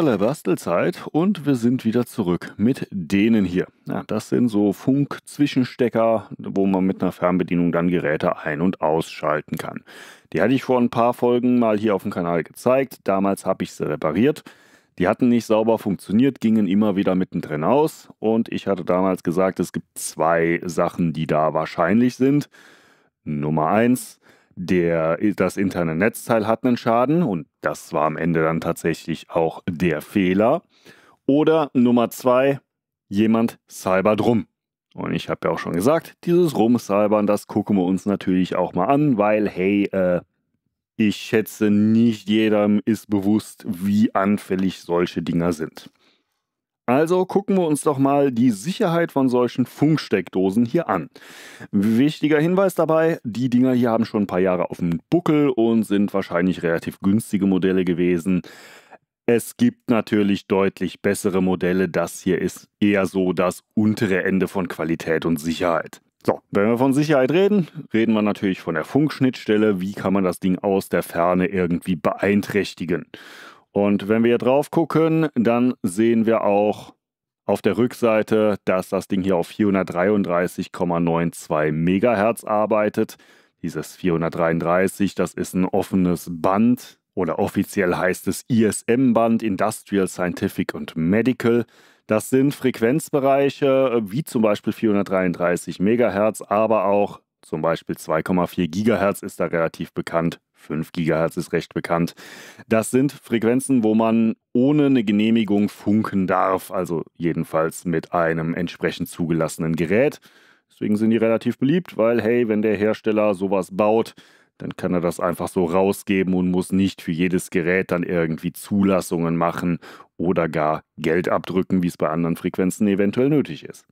der Bastelzeit und wir sind wieder zurück mit denen hier. Ja, das sind so Funk-Zwischenstecker, wo man mit einer Fernbedienung dann Geräte ein- und ausschalten kann. Die hatte ich vor ein paar Folgen mal hier auf dem Kanal gezeigt. Damals habe ich sie repariert. Die hatten nicht sauber funktioniert, gingen immer wieder mittendrin aus und ich hatte damals gesagt, es gibt zwei Sachen, die da wahrscheinlich sind. Nummer eins, der, das interne Netzteil hat einen Schaden und das war am Ende dann tatsächlich auch der Fehler. Oder Nummer zwei, jemand cybert rum. Und ich habe ja auch schon gesagt, dieses Rumsalbern, das gucken wir uns natürlich auch mal an, weil, hey, äh, ich schätze, nicht jedem ist bewusst, wie anfällig solche Dinger sind. Also gucken wir uns doch mal die Sicherheit von solchen Funksteckdosen hier an. Wichtiger Hinweis dabei, die Dinger hier haben schon ein paar Jahre auf dem Buckel und sind wahrscheinlich relativ günstige Modelle gewesen. Es gibt natürlich deutlich bessere Modelle, das hier ist eher so das untere Ende von Qualität und Sicherheit. So, wenn wir von Sicherheit reden, reden wir natürlich von der Funkschnittstelle. Wie kann man das Ding aus der Ferne irgendwie beeinträchtigen? Und wenn wir hier drauf gucken, dann sehen wir auch auf der Rückseite, dass das Ding hier auf 433,92 MHz arbeitet. Dieses 433, das ist ein offenes Band oder offiziell heißt es ISM-Band, Industrial, Scientific und Medical. Das sind Frequenzbereiche wie zum Beispiel 433 MHz, aber auch zum Beispiel 2,4 GHz ist da relativ bekannt 5 GHz ist recht bekannt. Das sind Frequenzen, wo man ohne eine Genehmigung funken darf, also jedenfalls mit einem entsprechend zugelassenen Gerät. Deswegen sind die relativ beliebt, weil hey, wenn der Hersteller sowas baut, dann kann er das einfach so rausgeben und muss nicht für jedes Gerät dann irgendwie Zulassungen machen oder gar Geld abdrücken, wie es bei anderen Frequenzen eventuell nötig ist.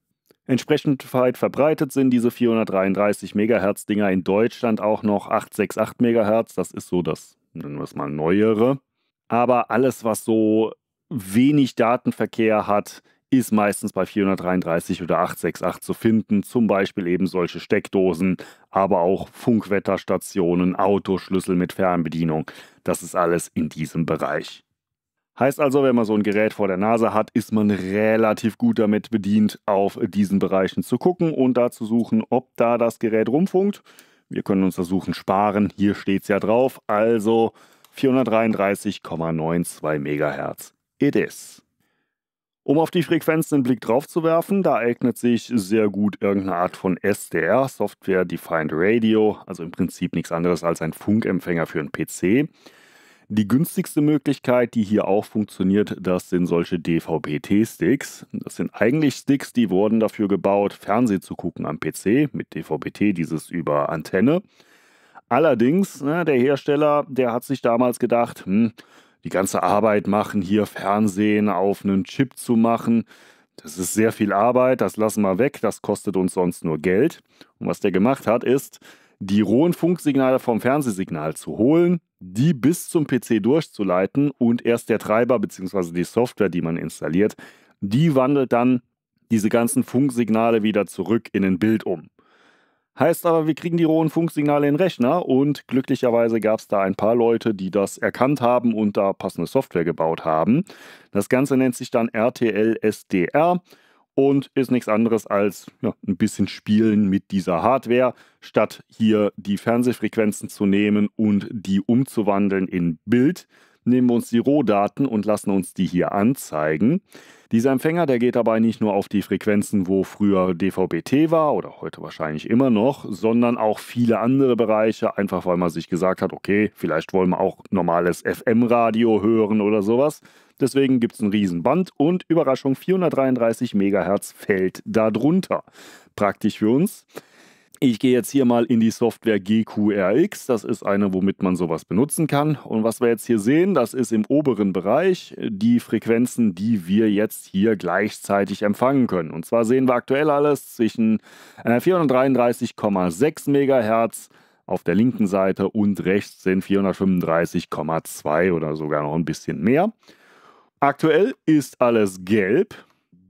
Entsprechend weit verbreitet sind diese 433 MHz Dinger in Deutschland auch noch 868 MHz, das ist so das, nennen wir es mal, neuere. Aber alles, was so wenig Datenverkehr hat, ist meistens bei 433 oder 868 zu finden, zum Beispiel eben solche Steckdosen, aber auch Funkwetterstationen, Autoschlüssel mit Fernbedienung. Das ist alles in diesem Bereich. Heißt also, wenn man so ein Gerät vor der Nase hat, ist man relativ gut damit bedient, auf diesen Bereichen zu gucken und da zu suchen, ob da das Gerät rumfunkt. Wir können uns das Suchen sparen, hier steht es ja drauf, also 433,92 MHz. It is. Um auf die Frequenzen einen Blick drauf zu werfen, da eignet sich sehr gut irgendeine Art von SDR, Software Defined Radio, also im Prinzip nichts anderes als ein Funkempfänger für einen PC. Die günstigste Möglichkeit, die hier auch funktioniert, das sind solche DVB-T-Sticks. Das sind eigentlich Sticks, die wurden dafür gebaut, Fernsehen zu gucken am PC, mit DVB-T dieses über Antenne. Allerdings, ne, der Hersteller, der hat sich damals gedacht, hm, die ganze Arbeit machen, hier Fernsehen auf einen Chip zu machen. Das ist sehr viel Arbeit, das lassen wir weg, das kostet uns sonst nur Geld. Und was der gemacht hat, ist, die rohen Funksignale vom Fernsehsignal zu holen, die bis zum PC durchzuleiten und erst der Treiber bzw. die Software, die man installiert, die wandelt dann diese ganzen Funksignale wieder zurück in ein Bild um. Heißt aber, wir kriegen die rohen Funksignale in den Rechner und glücklicherweise gab es da ein paar Leute, die das erkannt haben und da passende Software gebaut haben. Das Ganze nennt sich dann RTL SDR und ist nichts anderes als ja, ein bisschen Spielen mit dieser Hardware, statt hier die Fernsehfrequenzen zu nehmen und die umzuwandeln in Bild nehmen wir uns die Rohdaten und lassen uns die hier anzeigen. Dieser Empfänger, der geht dabei nicht nur auf die Frequenzen, wo früher DVB-T war oder heute wahrscheinlich immer noch, sondern auch viele andere Bereiche, einfach weil man sich gesagt hat, okay, vielleicht wollen wir auch normales FM-Radio hören oder sowas. Deswegen gibt es ein Riesenband und Überraschung, 433 MHz fällt darunter. Praktisch für uns. Ich gehe jetzt hier mal in die Software GQRX. Das ist eine, womit man sowas benutzen kann. Und was wir jetzt hier sehen, das ist im oberen Bereich die Frequenzen, die wir jetzt hier gleichzeitig empfangen können. Und zwar sehen wir aktuell alles zwischen 433,6 MHz auf der linken Seite und rechts sind 435,2 oder sogar noch ein bisschen mehr. Aktuell ist alles gelb.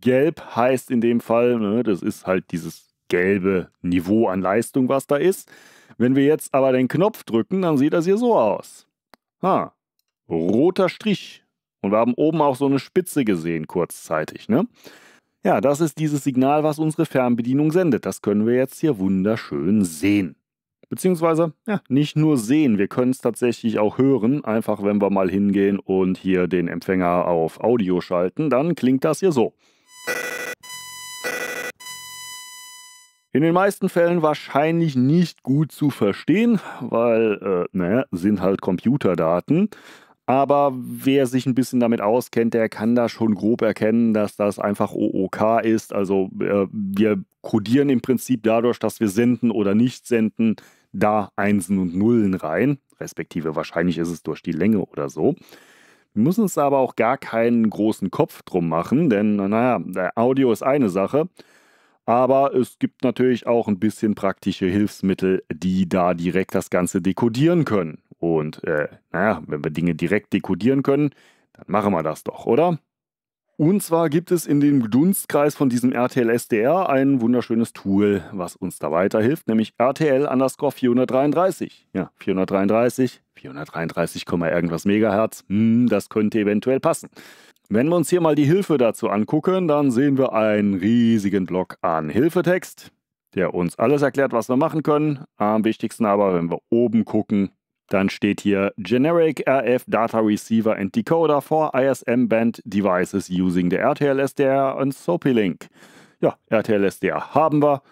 Gelb heißt in dem Fall, ne, das ist halt dieses gelbe Niveau an Leistung, was da ist. Wenn wir jetzt aber den Knopf drücken, dann sieht das hier so aus. Ha, roter Strich. Und wir haben oben auch so eine Spitze gesehen, kurzzeitig. Ne? Ja, das ist dieses Signal, was unsere Fernbedienung sendet. Das können wir jetzt hier wunderschön sehen. Beziehungsweise, ja, nicht nur sehen, wir können es tatsächlich auch hören. Einfach, wenn wir mal hingehen und hier den Empfänger auf Audio schalten, dann klingt das hier so. In den meisten Fällen wahrscheinlich nicht gut zu verstehen, weil, äh, naja, sind halt Computerdaten. Aber wer sich ein bisschen damit auskennt, der kann da schon grob erkennen, dass das einfach OOK ist. Also äh, wir kodieren im Prinzip dadurch, dass wir senden oder nicht senden, da Einsen und Nullen rein. Respektive wahrscheinlich ist es durch die Länge oder so. Wir müssen uns aber auch gar keinen großen Kopf drum machen, denn naja, Audio ist eine Sache. Aber es gibt natürlich auch ein bisschen praktische Hilfsmittel, die da direkt das Ganze dekodieren können. Und äh, naja, wenn wir Dinge direkt dekodieren können, dann machen wir das doch, oder? Und zwar gibt es in dem Dunstkreis von diesem RTL SDR ein wunderschönes Tool, was uns da weiterhilft, nämlich RTL underscore 433. Ja, 433, 433, irgendwas Megahertz, hm, das könnte eventuell passen. Wenn wir uns hier mal die Hilfe dazu angucken, dann sehen wir einen riesigen Block an Hilfetext, der uns alles erklärt, was wir machen können. Am wichtigsten aber, wenn wir oben gucken, dann steht hier Generic RF Data Receiver and Decoder for ISM Band Devices using the RTL SDR and SOAP Link. Ja, RTL SDR haben wir.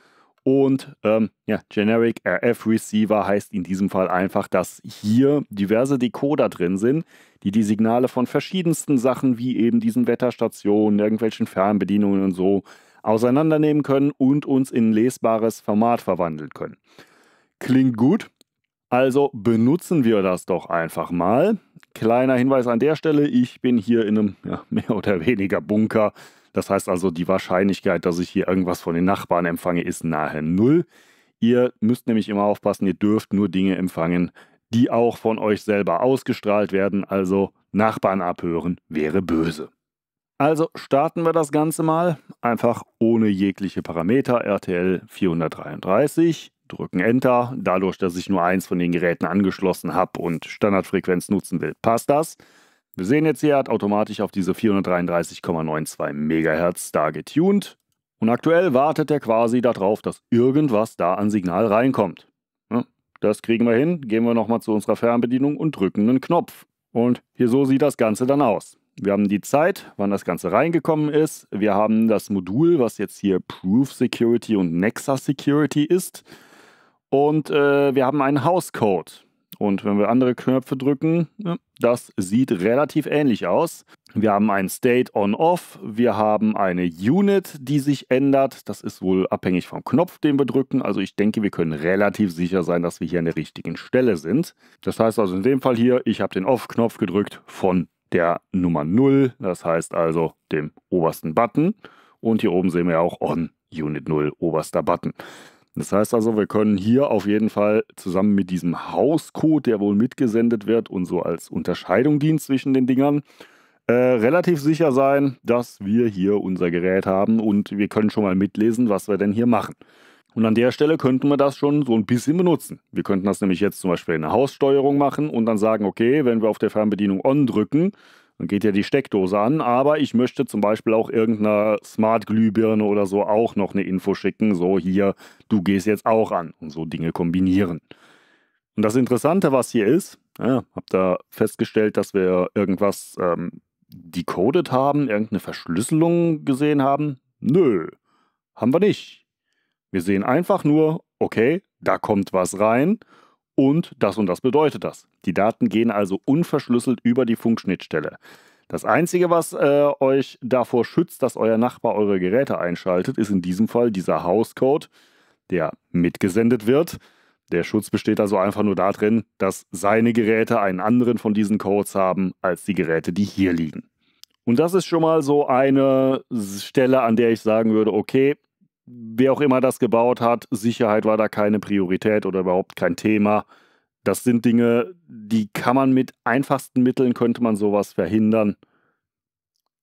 Und ähm, ja, Generic RF Receiver heißt in diesem Fall einfach, dass hier diverse Decoder drin sind, die die Signale von verschiedensten Sachen wie eben diesen Wetterstationen, irgendwelchen Fernbedienungen und so auseinandernehmen können und uns in lesbares Format verwandeln können. Klingt gut, also benutzen wir das doch einfach mal. Kleiner Hinweis an der Stelle, ich bin hier in einem ja, mehr oder weniger Bunker das heißt also, die Wahrscheinlichkeit, dass ich hier irgendwas von den Nachbarn empfange, ist nahe null. Ihr müsst nämlich immer aufpassen, ihr dürft nur Dinge empfangen, die auch von euch selber ausgestrahlt werden. Also Nachbarn abhören wäre böse. Also starten wir das Ganze mal, einfach ohne jegliche Parameter, RTL 433, drücken Enter. Dadurch, dass ich nur eins von den Geräten angeschlossen habe und Standardfrequenz nutzen will, passt das. Wir sehen jetzt, hier hat automatisch auf diese 433,92 MHz da getuned. Und aktuell wartet er quasi darauf, dass irgendwas da an Signal reinkommt. Das kriegen wir hin, gehen wir nochmal zu unserer Fernbedienung und drücken einen Knopf. Und hier so sieht das Ganze dann aus. Wir haben die Zeit, wann das Ganze reingekommen ist. Wir haben das Modul, was jetzt hier Proof Security und Nexa Security ist. Und äh, wir haben einen Hauscode. Und wenn wir andere Knöpfe drücken, das sieht relativ ähnlich aus. Wir haben ein State On-Off, wir haben eine Unit, die sich ändert. Das ist wohl abhängig vom Knopf, den wir drücken. Also ich denke, wir können relativ sicher sein, dass wir hier an der richtigen Stelle sind. Das heißt also in dem Fall hier, ich habe den Off-Knopf gedrückt von der Nummer 0, das heißt also dem obersten Button. Und hier oben sehen wir auch On, Unit 0, oberster Button. Das heißt also, wir können hier auf jeden Fall zusammen mit diesem Hauscode, der wohl mitgesendet wird und so als Unterscheidung dient zwischen den Dingern, äh, relativ sicher sein, dass wir hier unser Gerät haben und wir können schon mal mitlesen, was wir denn hier machen. Und an der Stelle könnten wir das schon so ein bisschen benutzen. Wir könnten das nämlich jetzt zum Beispiel in der Haussteuerung machen und dann sagen, okay, wenn wir auf der Fernbedienung On drücken, dann geht ja die Steckdose an, aber ich möchte zum Beispiel auch irgendeiner Smart-Glühbirne oder so auch noch eine Info schicken, so hier, du gehst jetzt auch an und so Dinge kombinieren. Und das Interessante, was hier ist, ja, habe da festgestellt, dass wir irgendwas ähm, decoded haben, irgendeine Verschlüsselung gesehen haben. Nö, haben wir nicht. Wir sehen einfach nur, okay, da kommt was rein und das und das bedeutet das. Die Daten gehen also unverschlüsselt über die Funkschnittstelle. Das Einzige, was äh, euch davor schützt, dass euer Nachbar eure Geräte einschaltet, ist in diesem Fall dieser Hauscode, der mitgesendet wird. Der Schutz besteht also einfach nur darin, dass seine Geräte einen anderen von diesen Codes haben als die Geräte, die hier liegen. Und das ist schon mal so eine Stelle, an der ich sagen würde, okay, wer auch immer das gebaut hat, Sicherheit war da keine Priorität oder überhaupt kein Thema. Das sind Dinge, die kann man mit einfachsten Mitteln, könnte man sowas verhindern.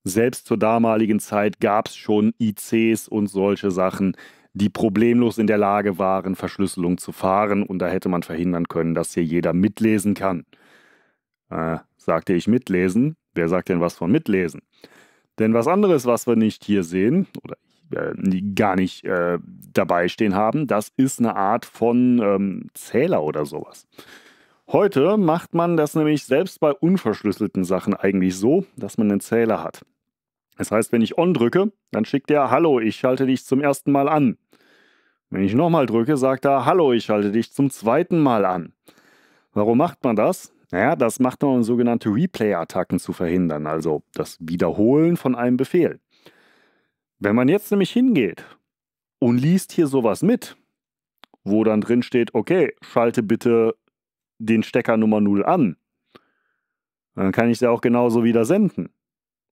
Selbst zur damaligen Zeit gab es schon ICs und solche Sachen, die problemlos in der Lage waren, Verschlüsselung zu fahren und da hätte man verhindern können, dass hier jeder mitlesen kann. Äh, sagte ich mitlesen? Wer sagt denn was von mitlesen? Denn was anderes, was wir nicht hier sehen, oder äh, gar nicht äh, dabei stehen haben. Das ist eine Art von ähm, Zähler oder sowas. Heute macht man das nämlich selbst bei unverschlüsselten Sachen eigentlich so, dass man einen Zähler hat. Das heißt, wenn ich On drücke, dann schickt er Hallo, ich schalte dich zum ersten Mal an. Wenn ich nochmal drücke, sagt er Hallo, ich schalte dich zum zweiten Mal an. Warum macht man das? Naja, das macht man, um sogenannte Replay-Attacken zu verhindern, also das Wiederholen von einem Befehl. Wenn man jetzt nämlich hingeht und liest hier sowas mit, wo dann drin steht, okay, schalte bitte den Stecker Nummer 0 an, dann kann ich sie auch genauso wieder senden.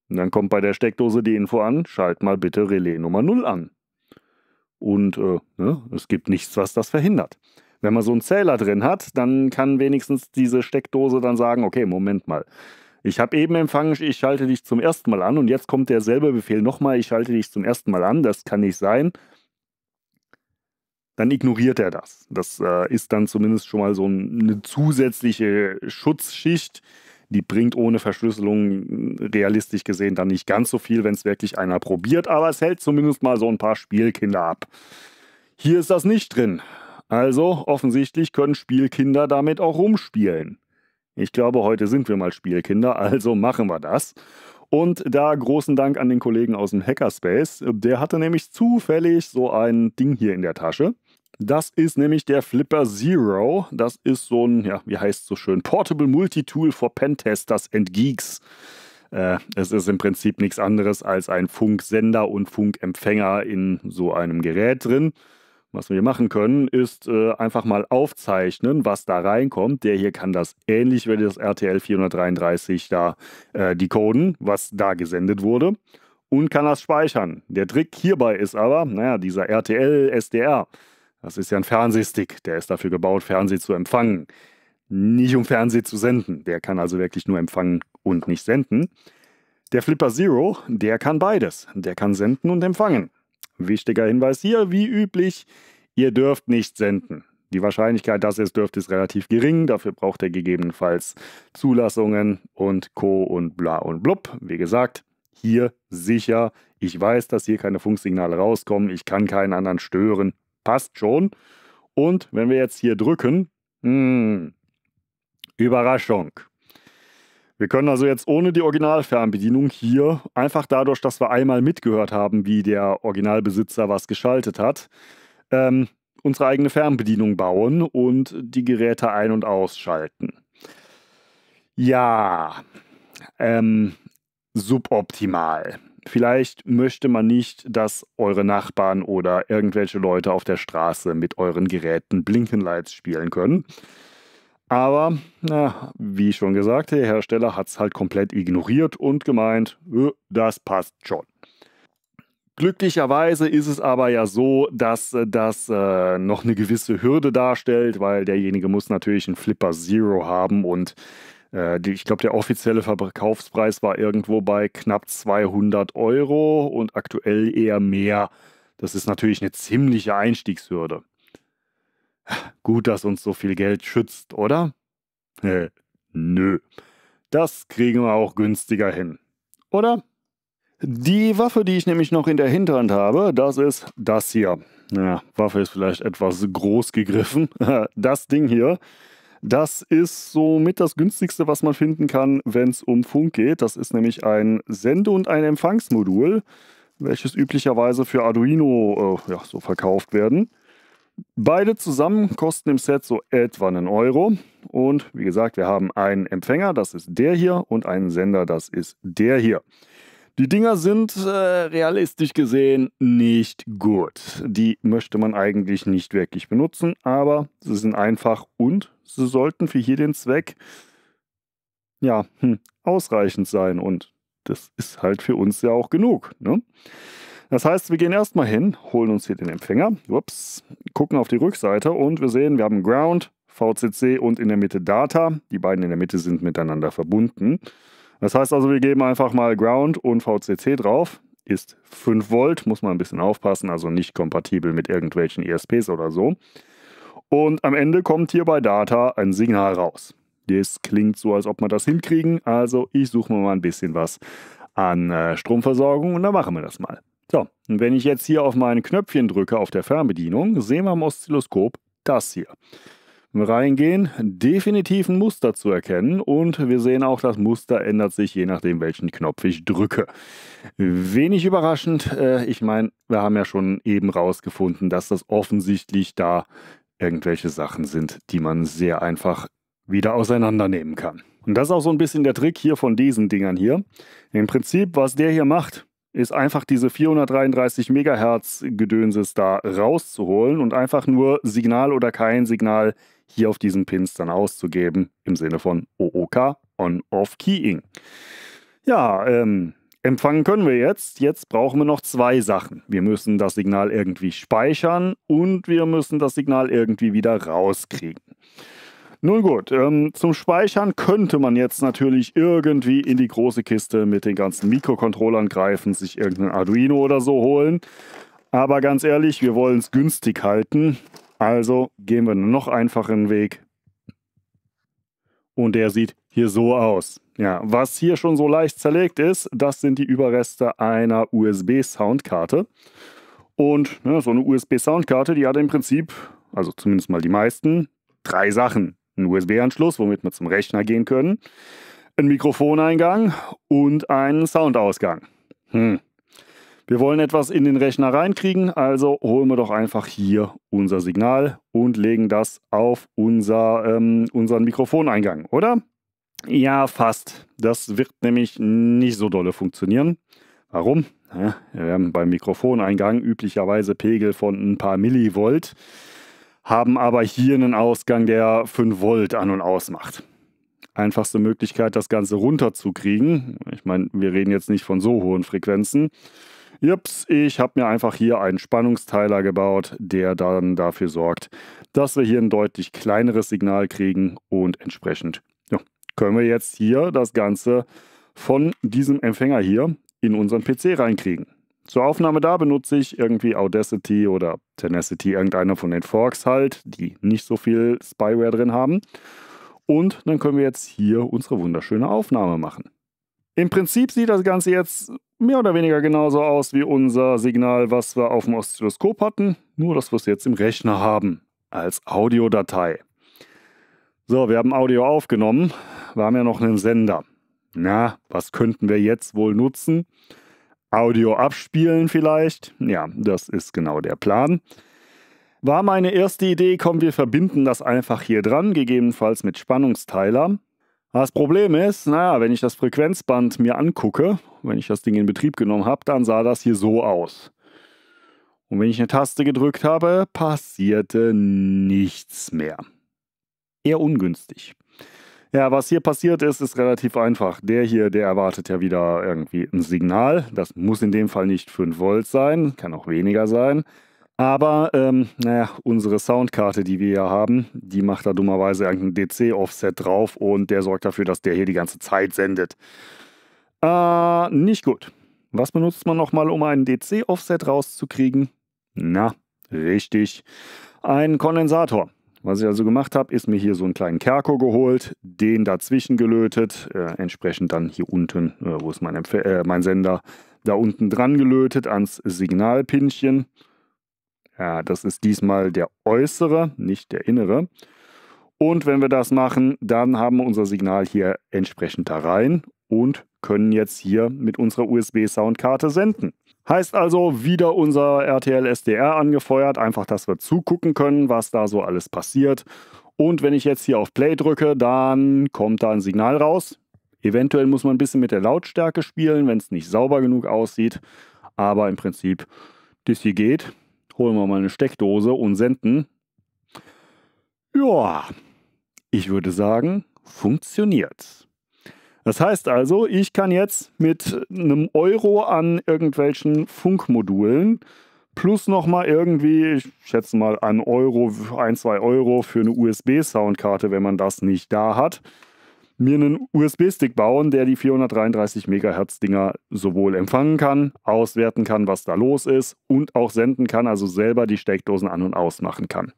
Und dann kommt bei der Steckdose die Info an, schalt mal bitte Relais Nummer 0 an. Und äh, ne, es gibt nichts, was das verhindert. Wenn man so einen Zähler drin hat, dann kann wenigstens diese Steckdose dann sagen, okay, Moment mal, ich habe eben empfangen, ich schalte dich zum ersten Mal an und jetzt kommt derselbe Befehl nochmal, ich schalte dich zum ersten Mal an, das kann nicht sein. Dann ignoriert er das. Das äh, ist dann zumindest schon mal so eine zusätzliche Schutzschicht, die bringt ohne Verschlüsselung realistisch gesehen dann nicht ganz so viel, wenn es wirklich einer probiert, aber es hält zumindest mal so ein paar Spielkinder ab. Hier ist das nicht drin. Also offensichtlich können Spielkinder damit auch rumspielen. Ich glaube, heute sind wir mal Spielkinder, also machen wir das. Und da großen Dank an den Kollegen aus dem Hackerspace. Der hatte nämlich zufällig so ein Ding hier in der Tasche. Das ist nämlich der Flipper Zero. Das ist so ein, ja, wie heißt es so schön, Portable Multitool for Pentesters and Geeks. Äh, es ist im Prinzip nichts anderes als ein Funksender und Funkempfänger in so einem Gerät drin. Was wir machen können, ist äh, einfach mal aufzeichnen, was da reinkommt. Der hier kann das ähnlich wie das RTL 433 da äh, decoden, was da gesendet wurde und kann das speichern. Der Trick hierbei ist aber, naja, dieser RTL SDR, das ist ja ein Fernsehstick, der ist dafür gebaut, Fernseh zu empfangen, nicht um Fernseh zu senden. Der kann also wirklich nur empfangen und nicht senden. Der Flipper Zero, der kann beides. Der kann senden und empfangen. Wichtiger Hinweis hier, wie üblich, ihr dürft nicht senden. Die Wahrscheinlichkeit, dass ihr es dürft, ist relativ gering. Dafür braucht ihr gegebenenfalls Zulassungen und Co. und bla und blub. Wie gesagt, hier sicher. Ich weiß, dass hier keine Funksignale rauskommen. Ich kann keinen anderen stören. Passt schon. Und wenn wir jetzt hier drücken, mh, hm, Überraschung. Wir können also jetzt ohne die Originalfernbedienung hier, einfach dadurch, dass wir einmal mitgehört haben, wie der Originalbesitzer was geschaltet hat, ähm, unsere eigene Fernbedienung bauen und die Geräte ein- und ausschalten. Ja, ähm, suboptimal. Vielleicht möchte man nicht, dass eure Nachbarn oder irgendwelche Leute auf der Straße mit euren Geräten Blinkenlights spielen können. Aber, na, wie schon gesagt, der Hersteller hat es halt komplett ignoriert und gemeint, äh, das passt schon. Glücklicherweise ist es aber ja so, dass äh, das äh, noch eine gewisse Hürde darstellt, weil derjenige muss natürlich einen Flipper Zero haben und äh, ich glaube, der offizielle Verkaufspreis war irgendwo bei knapp 200 Euro und aktuell eher mehr. Das ist natürlich eine ziemliche Einstiegshürde. Gut, dass uns so viel Geld schützt, oder? nö. Das kriegen wir auch günstiger hin. Oder? Die Waffe, die ich nämlich noch in der Hinterhand habe, das ist das hier. Ja, Waffe ist vielleicht etwas groß gegriffen. Das Ding hier. Das ist somit das günstigste, was man finden kann, wenn es um Funk geht. Das ist nämlich ein Sende- und ein Empfangsmodul, welches üblicherweise für Arduino äh, ja, so verkauft werden. Beide zusammen kosten im Set so etwa einen Euro. Und wie gesagt, wir haben einen Empfänger, das ist der hier, und einen Sender, das ist der hier. Die Dinger sind äh, realistisch gesehen nicht gut. Die möchte man eigentlich nicht wirklich benutzen, aber sie sind einfach und sie sollten für hier den Zweck ja, hm, ausreichend sein. Und das ist halt für uns ja auch genug. Ne? Das heißt, wir gehen erstmal hin, holen uns hier den Empfänger, ups, gucken auf die Rückseite und wir sehen, wir haben Ground, VCC und in der Mitte Data. Die beiden in der Mitte sind miteinander verbunden. Das heißt also, wir geben einfach mal Ground und VCC drauf. Ist 5 Volt, muss man ein bisschen aufpassen, also nicht kompatibel mit irgendwelchen ESPs oder so. Und am Ende kommt hier bei Data ein Signal raus. Das klingt so, als ob wir das hinkriegen. Also ich suche mir mal ein bisschen was an äh, Stromversorgung und dann machen wir das mal. So, und wenn ich jetzt hier auf mein Knöpfchen drücke auf der Fernbedienung, sehen wir am Oszilloskop das hier. wir reingehen, definitiv ein Muster zu erkennen und wir sehen auch, das Muster ändert sich je nachdem, welchen Knopf ich drücke. Wenig überraschend, äh, ich meine, wir haben ja schon eben rausgefunden, dass das offensichtlich da irgendwelche Sachen sind, die man sehr einfach wieder auseinandernehmen kann. Und das ist auch so ein bisschen der Trick hier von diesen Dingern hier. Im Prinzip, was der hier macht, ist einfach diese 433 Megahertz Gedönses da rauszuholen und einfach nur Signal oder kein Signal hier auf diesen Pins dann auszugeben im Sinne von OOK, On-Off-Keying. Ja, ähm, empfangen können wir jetzt. Jetzt brauchen wir noch zwei Sachen. Wir müssen das Signal irgendwie speichern und wir müssen das Signal irgendwie wieder rauskriegen. Nun gut, ähm, zum Speichern könnte man jetzt natürlich irgendwie in die große Kiste mit den ganzen Mikrocontrollern greifen, sich irgendeinen Arduino oder so holen. Aber ganz ehrlich, wir wollen es günstig halten. Also gehen wir einen noch einfacheren Weg. Und der sieht hier so aus. Ja, was hier schon so leicht zerlegt ist, das sind die Überreste einer USB-Soundkarte. Und ne, so eine USB-Soundkarte, die hat im Prinzip, also zumindest mal die meisten, drei Sachen einen USB-Anschluss, womit wir zum Rechner gehen können, einen Mikrofoneingang und einen Soundausgang. Hm. Wir wollen etwas in den Rechner reinkriegen, also holen wir doch einfach hier unser Signal und legen das auf unser, ähm, unseren Mikrofoneingang, oder? Ja, fast. Das wird nämlich nicht so dolle funktionieren. Warum? Ja, wir haben beim Mikrofoneingang üblicherweise Pegel von ein paar Millivolt haben aber hier einen Ausgang, der 5 Volt an und aus macht. Einfachste Möglichkeit, das Ganze runterzukriegen. Ich meine, wir reden jetzt nicht von so hohen Frequenzen. Jups, ich habe mir einfach hier einen Spannungsteiler gebaut, der dann dafür sorgt, dass wir hier ein deutlich kleineres Signal kriegen und entsprechend ja, können wir jetzt hier das Ganze von diesem Empfänger hier in unseren PC reinkriegen. Zur Aufnahme da benutze ich irgendwie Audacity oder Tenacity, irgendeiner von den Forks halt, die nicht so viel Spyware drin haben. Und dann können wir jetzt hier unsere wunderschöne Aufnahme machen. Im Prinzip sieht das Ganze jetzt mehr oder weniger genauso aus wie unser Signal, was wir auf dem Oszilloskop hatten, nur dass wir es jetzt im Rechner haben, als Audiodatei. So, wir haben Audio aufgenommen, wir haben ja noch einen Sender. Na, was könnten wir jetzt wohl nutzen? Audio abspielen vielleicht. Ja, das ist genau der Plan. War meine erste Idee, komm, wir verbinden das einfach hier dran, gegebenenfalls mit Spannungsteiler. Das Problem ist, naja, wenn ich das Frequenzband mir angucke, wenn ich das Ding in Betrieb genommen habe, dann sah das hier so aus. Und wenn ich eine Taste gedrückt habe, passierte nichts mehr. Eher ungünstig. Ja, was hier passiert ist, ist relativ einfach. Der hier, der erwartet ja wieder irgendwie ein Signal. Das muss in dem Fall nicht 5 Volt sein, kann auch weniger sein. Aber, ähm, naja, unsere Soundkarte, die wir hier haben, die macht da dummerweise irgendeinen DC-Offset drauf und der sorgt dafür, dass der hier die ganze Zeit sendet. Äh, nicht gut. Was benutzt man nochmal, um einen DC-Offset rauszukriegen? Na, richtig. Ein Kondensator. Was ich also gemacht habe, ist mir hier so einen kleinen Kerker geholt, den dazwischen gelötet, äh, entsprechend dann hier unten, äh, wo ist mein, Empf äh, mein Sender, da unten dran gelötet ans Signalpinchen. Ja, das ist diesmal der äußere, nicht der innere. Und wenn wir das machen, dann haben wir unser Signal hier entsprechend da rein und können jetzt hier mit unserer USB-Soundkarte senden. Heißt also, wieder unser RTL SDR angefeuert, einfach, dass wir zugucken können, was da so alles passiert. Und wenn ich jetzt hier auf Play drücke, dann kommt da ein Signal raus. Eventuell muss man ein bisschen mit der Lautstärke spielen, wenn es nicht sauber genug aussieht. Aber im Prinzip, das hier geht. Holen wir mal eine Steckdose und senden. Ja, ich würde sagen, funktioniert's. Das heißt also, ich kann jetzt mit einem Euro an irgendwelchen Funkmodulen plus nochmal irgendwie, ich schätze mal, ein Euro, ein, zwei Euro für eine USB-Soundkarte, wenn man das nicht da hat, mir einen USB-Stick bauen, der die 433 Megahertz-Dinger sowohl empfangen kann, auswerten kann, was da los ist und auch senden kann, also selber die Steckdosen an- und ausmachen kann.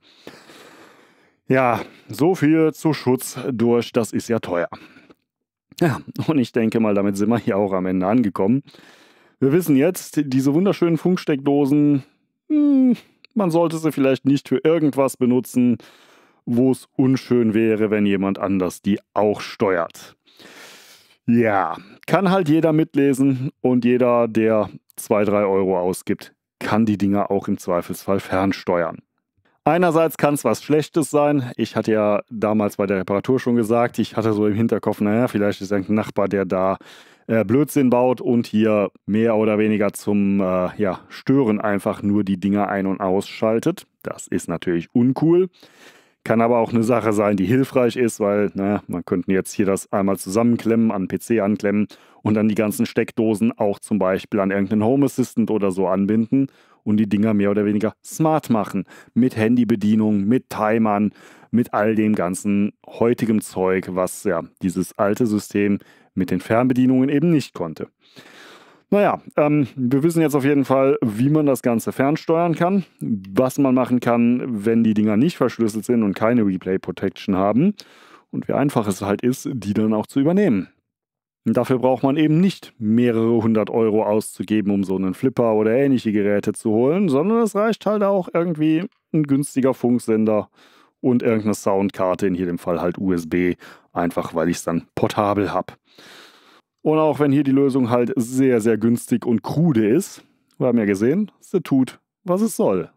Ja, so viel zu Schutz durch, das ist ja teuer. Ja, und ich denke mal, damit sind wir hier auch am Ende angekommen. Wir wissen jetzt, diese wunderschönen Funksteckdosen, hm, man sollte sie vielleicht nicht für irgendwas benutzen, wo es unschön wäre, wenn jemand anders die auch steuert. Ja, kann halt jeder mitlesen und jeder, der 2, 3 Euro ausgibt, kann die Dinger auch im Zweifelsfall fernsteuern. Einerseits kann es was Schlechtes sein. Ich hatte ja damals bei der Reparatur schon gesagt, ich hatte so im Hinterkopf, naja, vielleicht ist ein Nachbar, der da äh, Blödsinn baut und hier mehr oder weniger zum äh, ja, Stören einfach nur die Dinger ein- und ausschaltet. Das ist natürlich uncool. Kann aber auch eine Sache sein, die hilfreich ist, weil naja, man könnte jetzt hier das einmal zusammenklemmen, an den PC anklemmen und dann die ganzen Steckdosen auch zum Beispiel an irgendeinen Home Assistant oder so anbinden und die Dinger mehr oder weniger smart machen. Mit Handybedienung, mit Timern, mit all dem ganzen heutigem Zeug, was ja dieses alte System mit den Fernbedienungen eben nicht konnte. Naja, ähm, wir wissen jetzt auf jeden Fall, wie man das Ganze fernsteuern kann, was man machen kann, wenn die Dinger nicht verschlüsselt sind und keine Replay Protection haben und wie einfach es halt ist, die dann auch zu übernehmen dafür braucht man eben nicht mehrere hundert Euro auszugeben, um so einen Flipper oder ähnliche Geräte zu holen, sondern es reicht halt auch irgendwie ein günstiger Funksender und irgendeine Soundkarte, in jedem Fall halt USB, einfach weil ich es dann portabel habe. Und auch wenn hier die Lösung halt sehr, sehr günstig und krude ist, wir haben ja gesehen, sie tut, was es soll.